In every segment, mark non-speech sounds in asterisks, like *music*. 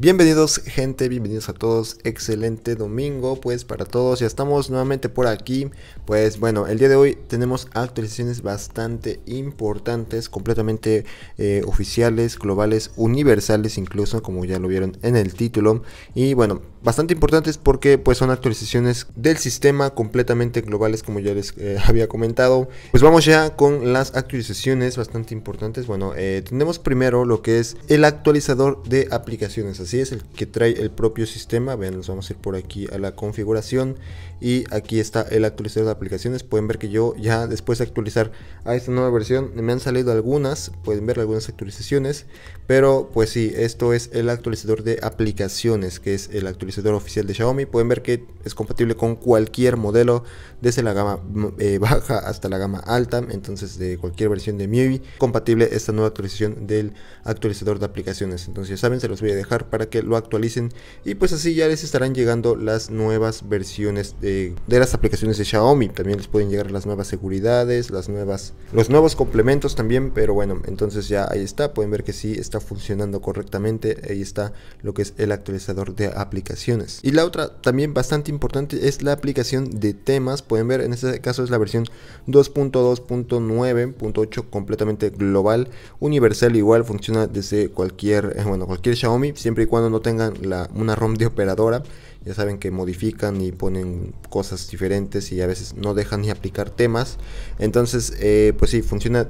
Bienvenidos gente, bienvenidos a todos, excelente domingo pues para todos, ya estamos nuevamente por aquí, pues bueno, el día de hoy tenemos actualizaciones bastante importantes, completamente eh, oficiales, globales, universales incluso, como ya lo vieron en el título, y bueno, bastante importantes porque pues son actualizaciones del sistema completamente globales como ya les eh, *laughs* había comentado, pues vamos ya con las actualizaciones bastante importantes, bueno, eh, tenemos primero lo que es el actualizador de aplicaciones, si es, el que trae el propio sistema. Vean, nos vamos a ir por aquí a la configuración y aquí está el actualizador de aplicaciones. Pueden ver que yo ya después de actualizar a esta nueva versión me han salido algunas, pueden ver algunas actualizaciones, pero pues si esto es el actualizador de aplicaciones, que es el actualizador oficial de Xiaomi. Pueden ver que es compatible con cualquier modelo, desde la gama mm, eh, baja hasta la gama alta, entonces de cualquier versión de MIUI, compatible esta nueva actualización del actualizador de aplicaciones. Entonces ya saben, se los voy a dejar para que lo actualicen y pues así ya les estarán llegando las nuevas versiones de, las aplicaciones de Xiaomi. También les pueden llegar las nuevas seguridades, las nuevas, los nuevos complementos también, pero bueno, entonces ya ahí está, pueden ver que sí está funcionando correctamente, ahí está lo que es el actualizador de aplicaciones. Y la otra también bastante importante es la aplicación de temas, pueden ver en este caso es la versión 2.2.9.8 completamente global, universal igual, funciona desde cualquier, eh, bueno, cualquier Xiaomi, siempre cuando no tengan una ROM de operadora. Ya saben que modifican y ponen cosas diferentes y a veces no dejan ni aplicar temas. Entonces, eh, pues si funciona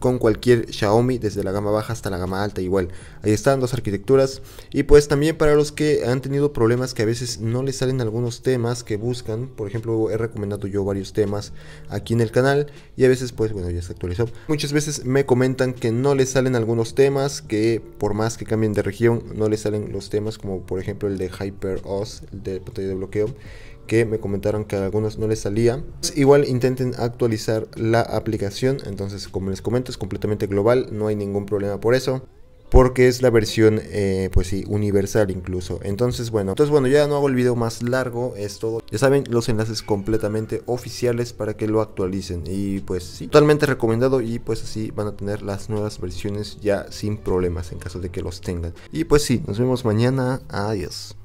con cualquier Xiaomi desde la gama baja hasta la gama alta igual. Ahí están dos arquitecturas y pues también para los que han tenido problemas que a veces no les salen algunos temas que buscan, por ejemplo he recomendado yo varios temas aquí en el canal y a veces pues bueno ya se actualizó. Muchas veces me comentan que no les salen algunos temas que por más que cambien de región no les salen los temas como por ejemplo el de HyperOS, el de pantalla de bloqueo que me comentaron que a algunos no les salía. Igual intenten actualizar la aplicación, entonces como les comento es completamente global, no hay ningún problema por eso porque es la versión, eh, pues sí, universal incluso. Entonces, bueno, entonces bueno, ya no hago el video más largo, es todo. Ya saben, los enlaces completamente oficiales para que lo actualicen. Y pues sí, totalmente recomendado y pues así van a tener las nuevas versiones ya sin problemas en caso de que los tengan. Y pues sí, nos vemos mañana, adiós.